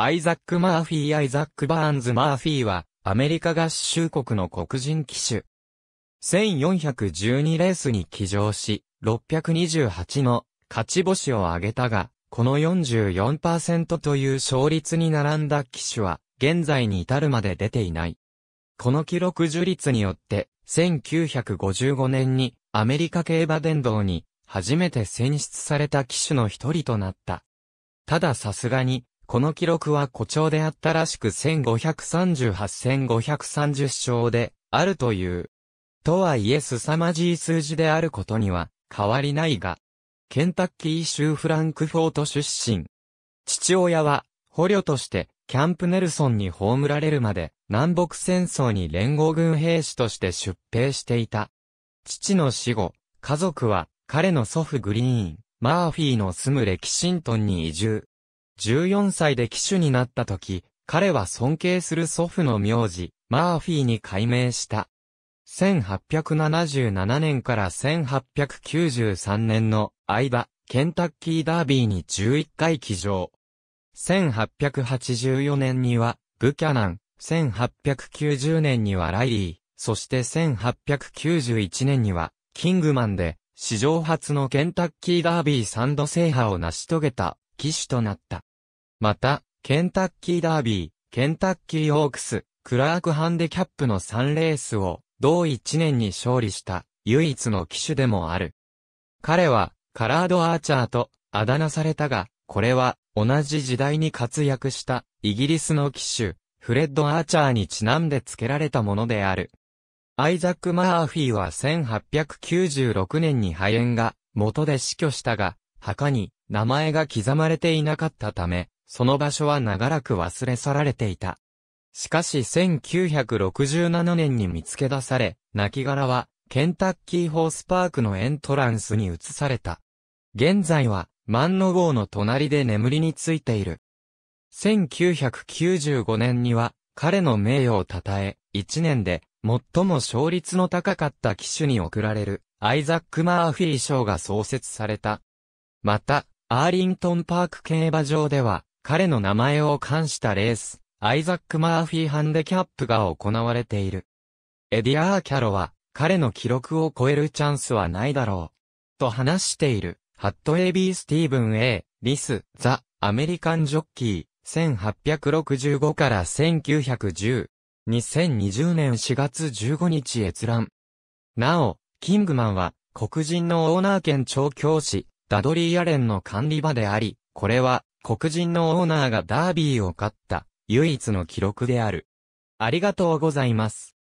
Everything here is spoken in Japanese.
アイザック・マーフィー・アイザック・バーンズ・マーフィーは、アメリカ合衆国の黒人騎手。1412レースに騎乗し、628の勝ち星を挙げたが、この44%という勝率に並んだ騎手は、現在に至るまで出ていない。この記録受立によって、1955年にアメリカ競馬殿堂に初めて選出された騎手の一人となった。たださすがにこの記録は誇張であったらしく1538,530勝であるという。とはいえ凄まじい数字であることには変わりないが、ケンタッキー州フランクフォート出身。父親は捕虜としてキャンプネルソンに葬られるまで南北戦争に連合軍兵士として出兵していた。父の死後、家族は彼の祖父グリーン、マーフィーの住むレキシントンに移住。14歳で騎手になった時、彼は尊敬する祖父の名字、マーフィーに改名した。1877年から1893年の間、ケンタッキーダービーに11回騎乗。1884年には、ブキャナン、1890年にはライリー、そして1891年には、キングマンで、史上初のケンタッキーダービー3度制覇を成し遂げた、騎手となった。また、ケンタッキーダービー、ケンタッキーオークス、クラークハンデキャップの3レースを、同1年に勝利した、唯一の騎手でもある。彼は、カラードアーチャーと、あだ名されたが、これは、同じ時代に活躍した、イギリスの騎手、フレッド・アーチャーにちなんで付けられたものである。アイザック・マーフィーは1896年に肺炎が元で死去したが、墓に名前が刻まれていなかったため、その場所は長らく忘れ去られていた。しかし1967年に見つけ出され、亡骸は、ケンタッキーホースパークのエントランスに移された。現在は、万の号の隣で眠りについている。1995年には、彼の名誉を称え、1年で、最も勝率の高かった機種に贈られる、アイザック・マーフィー賞が創設された。また、アーリントンパーク競馬場では、彼の名前を冠したレース、アイザック・マーフィー・ハンデキャップが行われている。エディアー・キャロは、彼の記録を超えるチャンスはないだろう。と話している、ハット・エビー・スティーブン・ A、リス、ザ・アメリカン・ジョッキー、1865から1910、2020年4月15日閲覧。なお、キングマンは、黒人のオーナー兼調教師、ダドリー・アレンの管理場であり、これは、黒人のオーナーがダービーを勝った、唯一の記録である。ありがとうございます。